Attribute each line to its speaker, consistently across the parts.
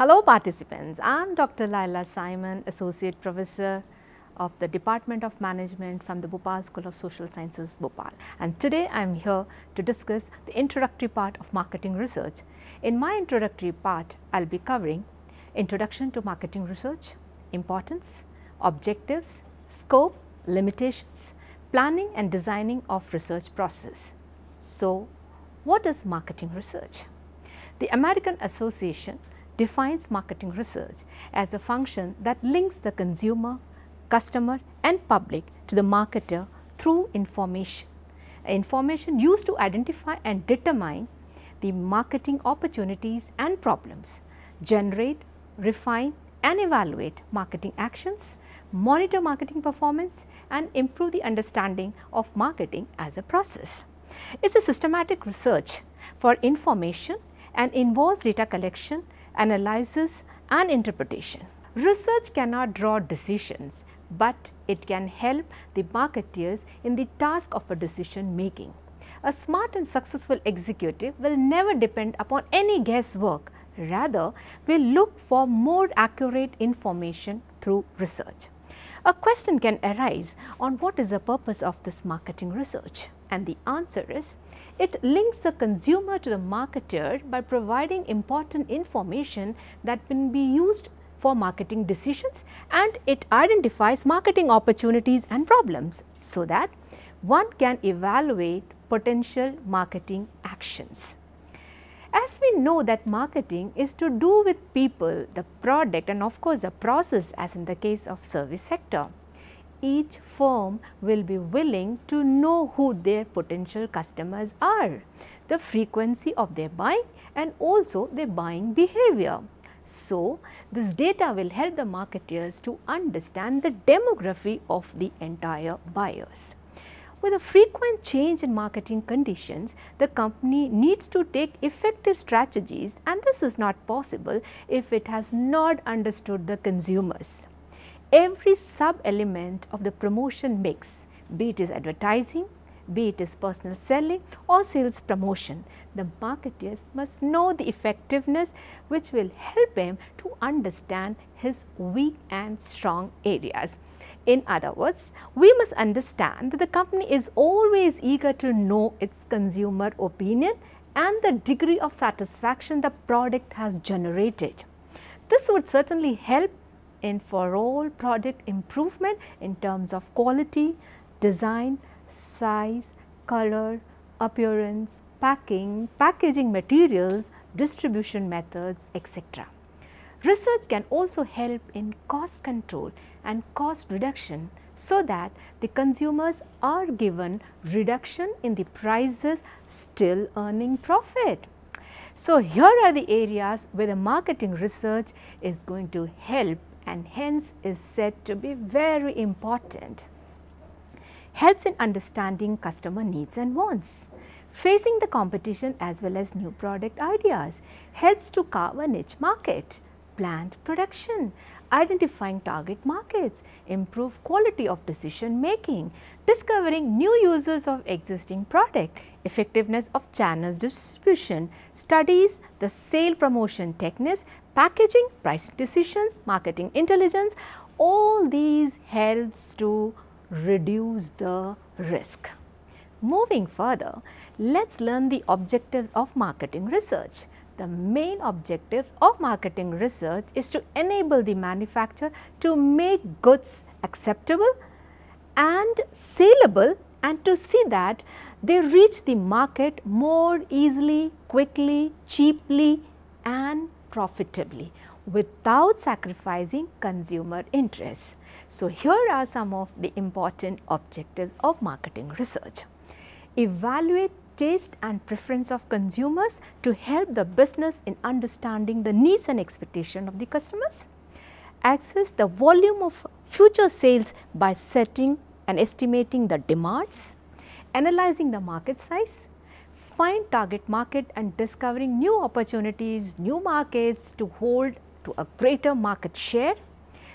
Speaker 1: Hello participants, I am Dr. Laila Simon, Associate Professor of the Department of Management from the Bhopal School of Social Sciences, Bhopal. And today I am here to discuss the introductory part of marketing research. In my introductory part, I will be covering introduction to marketing research, importance, objectives, scope, limitations, planning and designing of research process. So, what is marketing research? The American Association defines marketing research as a function that links the consumer, customer and public to the marketer through information. Information used to identify and determine the marketing opportunities and problems, generate, refine and evaluate marketing actions, monitor marketing performance and improve the understanding of marketing as a process. It is a systematic research for information and involves data collection analysis and interpretation. Research cannot draw decisions, but it can help the marketeers in the task of a decision making. A smart and successful executive will never depend upon any guesswork, rather will look for more accurate information through research. A question can arise on what is the purpose of this marketing research. And the answer is, it links the consumer to the marketer by providing important information that can be used for marketing decisions and it identifies marketing opportunities and problems so that one can evaluate potential marketing actions. As we know that marketing is to do with people, the product and of course the process as in the case of service sector each firm will be willing to know who their potential customers are, the frequency of their buying and also their buying behavior. So, this data will help the marketeers to understand the demography of the entire buyers. With a frequent change in marketing conditions, the company needs to take effective strategies and this is not possible if it has not understood the consumers every sub-element of the promotion mix, be it is advertising, be it is personal selling or sales promotion. The marketers must know the effectiveness which will help him to understand his weak and strong areas. In other words, we must understand that the company is always eager to know its consumer opinion and the degree of satisfaction the product has generated. This would certainly help in for all product improvement in terms of quality, design, size, color, appearance, packing, packaging materials, distribution methods, etc. Research can also help in cost control and cost reduction so that the consumers are given reduction in the prices still earning profit. So, here are the areas where the marketing research is going to help and hence is said to be very important. Helps in understanding customer needs and wants. Facing the competition as well as new product ideas. Helps to carve a niche market. Plant production identifying target markets, improve quality of decision making, discovering new uses of existing product, effectiveness of channels distribution, studies the sale promotion techniques, packaging, pricing decisions, marketing intelligence, all these helps to reduce the risk. Moving further, let us learn the objectives of marketing research. The main objective of marketing research is to enable the manufacturer to make goods acceptable and saleable and to see that they reach the market more easily, quickly, cheaply and profitably without sacrificing consumer interests. So, here are some of the important objectives of marketing research. Evaluate taste and preference of consumers to help the business in understanding the needs and expectation of the customers. Access the volume of future sales by setting and estimating the demands, analyzing the market size, find target market and discovering new opportunities, new markets to hold to a greater market share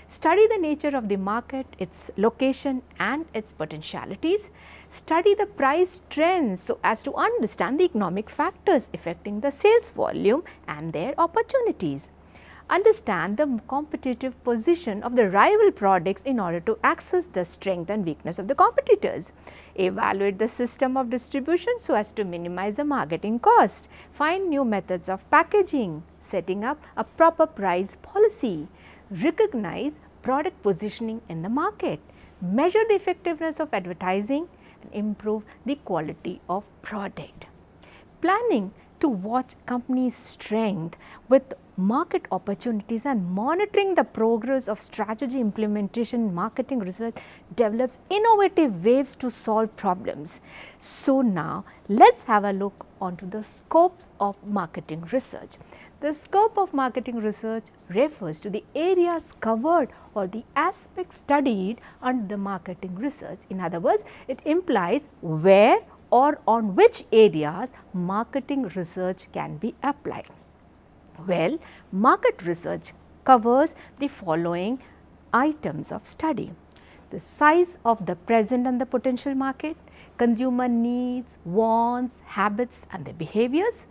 Speaker 1: Study the nature of the market, its location and its potentialities. Study the price trends so as to understand the economic factors affecting the sales volume and their opportunities. Understand the competitive position of the rival products in order to access the strength and weakness of the competitors. Evaluate the system of distribution so as to minimize the marketing cost. Find new methods of packaging, setting up a proper price policy recognize product positioning in the market, measure the effectiveness of advertising and improve the quality of product. Planning to watch company's strength with market opportunities and monitoring the progress of strategy implementation marketing research develops innovative ways to solve problems. So, now let us have a look onto the scopes of marketing research. The scope of marketing research refers to the areas covered or the aspects studied under the marketing research. In other words, it implies where or on which areas marketing research can be applied. Well, market research covers the following items of study. The size of the present and the potential market, consumer needs, wants, habits and their behaviors,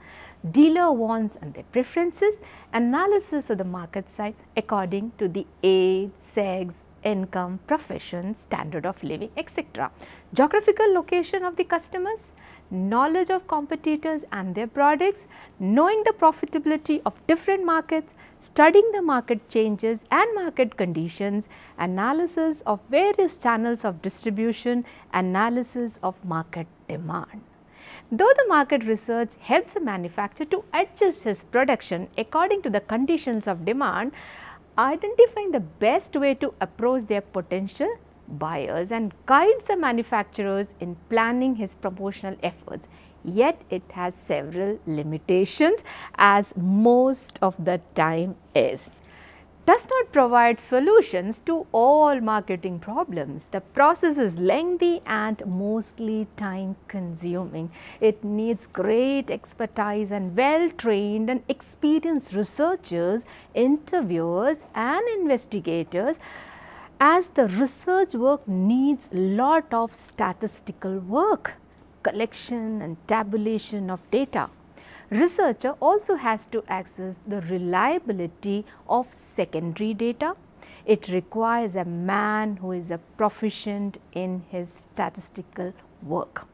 Speaker 1: dealer wants and their preferences, analysis of the market size according to the age, sex, income, profession, standard of living, etc. Geographical location of the customers, knowledge of competitors and their products, knowing the profitability of different markets, studying the market changes and market conditions, analysis of various channels of distribution, analysis of market demand. Though the market research helps a manufacturer to adjust his production according to the conditions of demand, identifying the best way to approach their potential buyers and guides the manufacturers in planning his promotional efforts. Yet it has several limitations as most of the time is does not provide solutions to all marketing problems. The process is lengthy and mostly time consuming. It needs great expertise and well-trained and experienced researchers, interviewers and investigators as the research work needs lot of statistical work, collection and tabulation of data researcher also has to access the reliability of secondary data. It requires a man who is a proficient in his statistical work.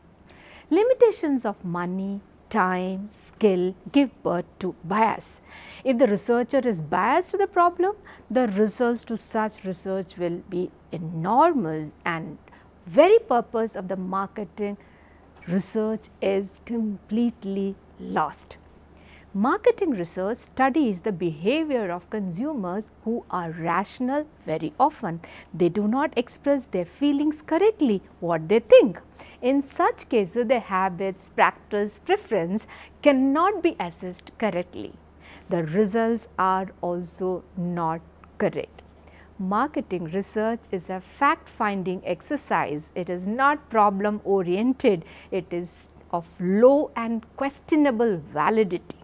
Speaker 1: Limitations of money, time, skill give birth to bias. If the researcher is biased to the problem, the results to such research will be enormous and very purpose of the marketing research is completely lost. Marketing research studies the behavior of consumers who are rational very often. They do not express their feelings correctly, what they think. In such cases, their habits, practice, preference cannot be assessed correctly. The results are also not correct. Marketing research is a fact-finding exercise. It is not problem-oriented. It is of low and questionable validity.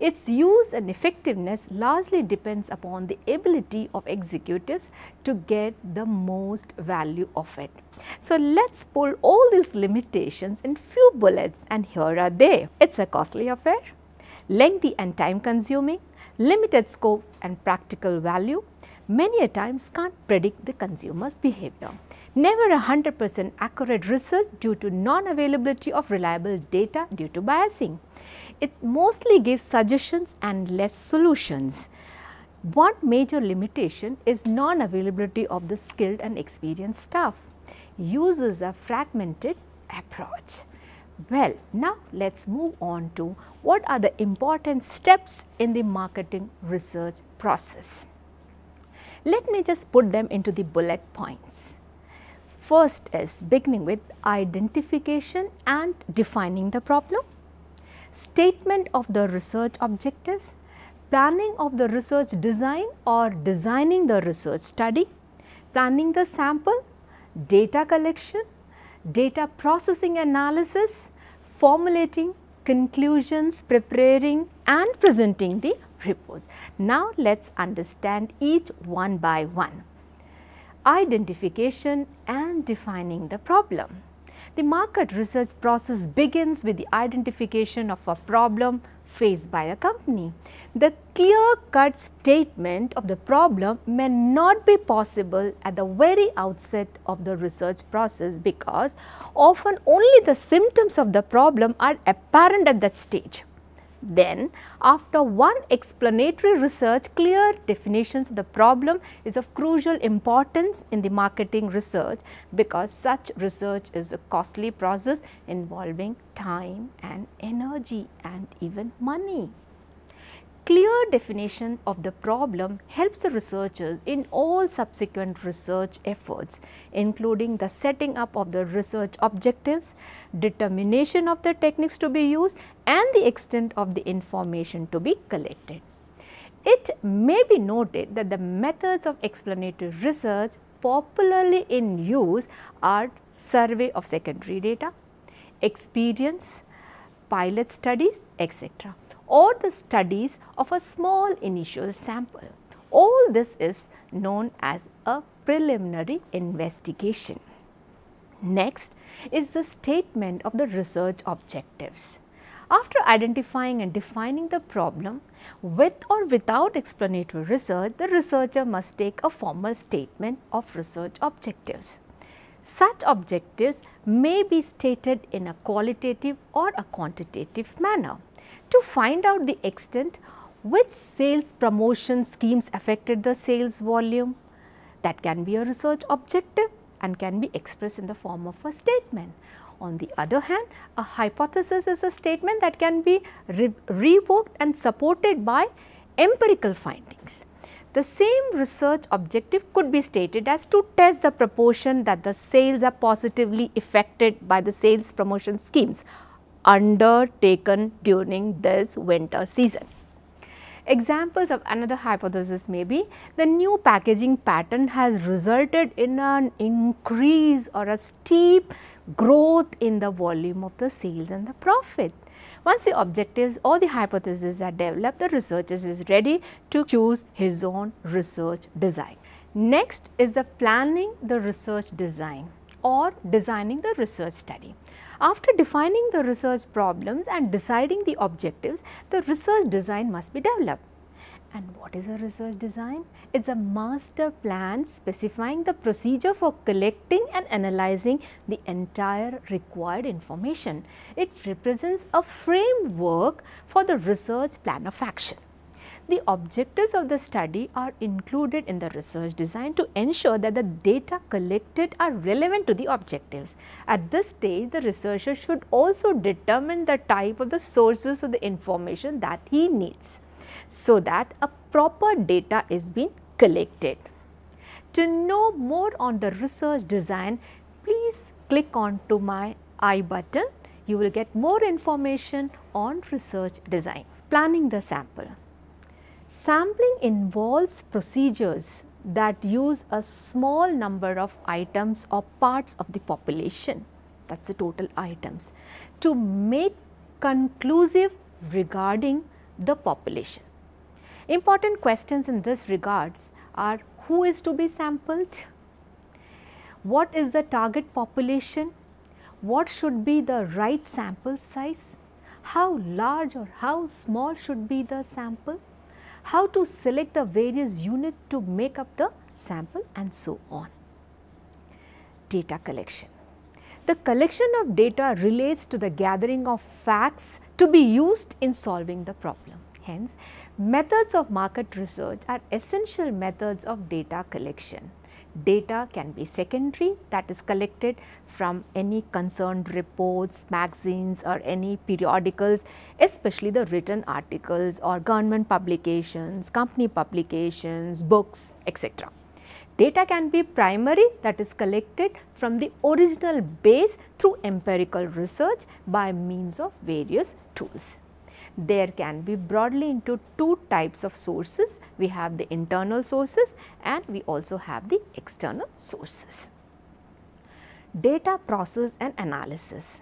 Speaker 1: Its use and effectiveness largely depends upon the ability of executives to get the most value of it. So, let us pull all these limitations in few bullets and here are they. It is a costly affair, lengthy and time consuming, limited scope and practical value, many a times can't predict the consumer's behavior. Never a 100% accurate result due to non-availability of reliable data due to biasing. It mostly gives suggestions and less solutions. One major limitation is non-availability of the skilled and experienced staff. Uses a fragmented approach. Well, now let us move on to what are the important steps in the marketing research process. Let me just put them into the bullet points. First is beginning with identification and defining the problem, statement of the research objectives, planning of the research design or designing the research study, planning the sample, data collection, data processing analysis, formulating conclusions, preparing and presenting the reports. Now let's understand each one by one. Identification and defining the problem. The market research process begins with the identification of a problem faced by a company. The clear-cut statement of the problem may not be possible at the very outset of the research process because often only the symptoms of the problem are apparent at that stage. Then after one explanatory research, clear definitions of the problem is of crucial importance in the marketing research because such research is a costly process involving time and energy and even money clear definition of the problem helps the researchers in all subsequent research efforts including the setting up of the research objectives, determination of the techniques to be used and the extent of the information to be collected. It may be noted that the methods of explanatory research popularly in use are survey of secondary data, experience, pilot studies, etc or the studies of a small initial sample. All this is known as a preliminary investigation. Next is the statement of the research objectives. After identifying and defining the problem, with or without explanatory research, the researcher must take a formal statement of research objectives. Such objectives may be stated in a qualitative or a quantitative manner to find out the extent which sales promotion schemes affected the sales volume. That can be a research objective and can be expressed in the form of a statement. On the other hand, a hypothesis is a statement that can be re revoked and supported by empirical findings. The same research objective could be stated as to test the proportion that the sales are positively affected by the sales promotion schemes undertaken during this winter season. Examples of another hypothesis may be the new packaging pattern has resulted in an increase or a steep growth in the volume of the sales and the profit. Once the objectives or the hypotheses are developed, the researcher is ready to choose his own research design. Next is the planning the research design or designing the research study. After defining the research problems and deciding the objectives, the research design must be developed. And what is a research design? It is a master plan specifying the procedure for collecting and analyzing the entire required information. It represents a framework for the research plan of action. The objectives of the study are included in the research design to ensure that the data collected are relevant to the objectives. At this stage, the researcher should also determine the type of the sources of the information that he needs so that a proper data is being collected. To know more on the research design, please click on to my I button. You will get more information on research design. Planning the sample. Sampling involves procedures that use a small number of items or parts of the population, that is the total items, to make conclusive regarding the population. Important questions in this regards are who is to be sampled, what is the target population, what should be the right sample size, how large or how small should be the sample, how to select the various unit to make up the sample and so on. Data collection. The collection of data relates to the gathering of facts to be used in solving the problem. Hence, methods of market research are essential methods of data collection. Data can be secondary that is collected from any concerned reports, magazines or any periodicals, especially the written articles or government publications, company publications, books, etc. Data can be primary that is collected from the original base through empirical research by means of various tools there can be broadly into two types of sources. We have the internal sources and we also have the external sources. Data process and analysis.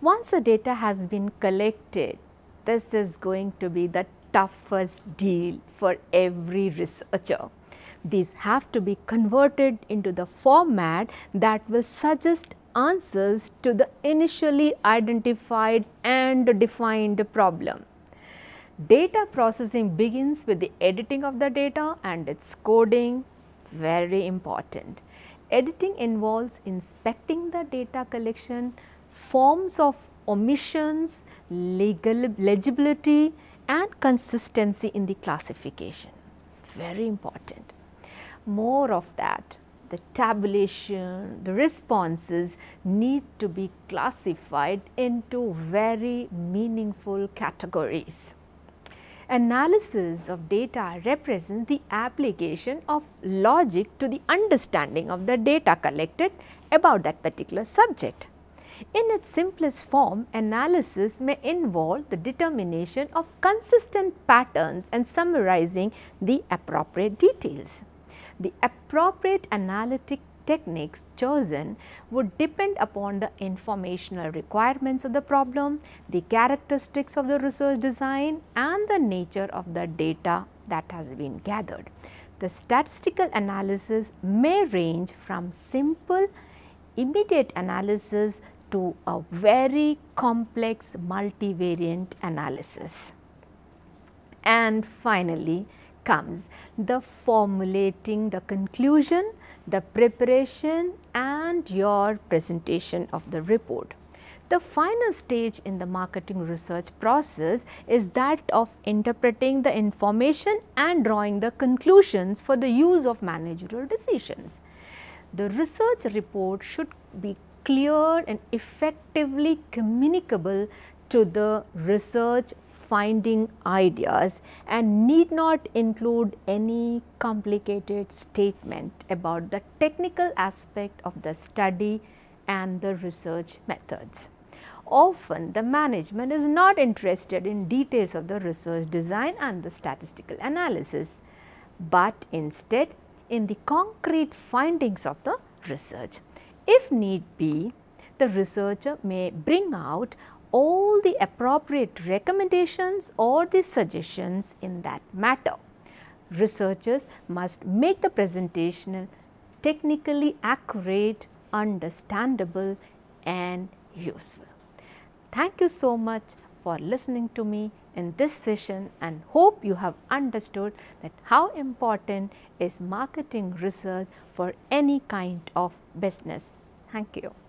Speaker 1: Once the data has been collected, this is going to be the toughest deal for every researcher. These have to be converted into the format that will suggest answers to the initially identified and defined problem. Data processing begins with the editing of the data and its coding, very important. Editing involves inspecting the data collection, forms of omissions, legal legibility and consistency in the classification, very important. More of that the tabulation, the responses need to be classified into very meaningful categories. Analysis of data represents the application of logic to the understanding of the data collected about that particular subject. In its simplest form, analysis may involve the determination of consistent patterns and summarizing the appropriate details. The appropriate analytic techniques chosen would depend upon the informational requirements of the problem, the characteristics of the research design and the nature of the data that has been gathered. The statistical analysis may range from simple immediate analysis to a very complex multivariate analysis. And finally, comes the formulating the conclusion, the preparation and your presentation of the report. The final stage in the marketing research process is that of interpreting the information and drawing the conclusions for the use of managerial decisions. The research report should be clear and effectively communicable to the research finding ideas and need not include any complicated statement about the technical aspect of the study and the research methods. Often the management is not interested in details of the research design and the statistical analysis, but instead in the concrete findings of the research. If need be, the researcher may bring out all the appropriate recommendations or the suggestions in that matter. Researchers must make the presentation technically accurate, understandable and useful. Thank you so much for listening to me in this session and hope you have understood that how important is marketing research for any kind of business. Thank you.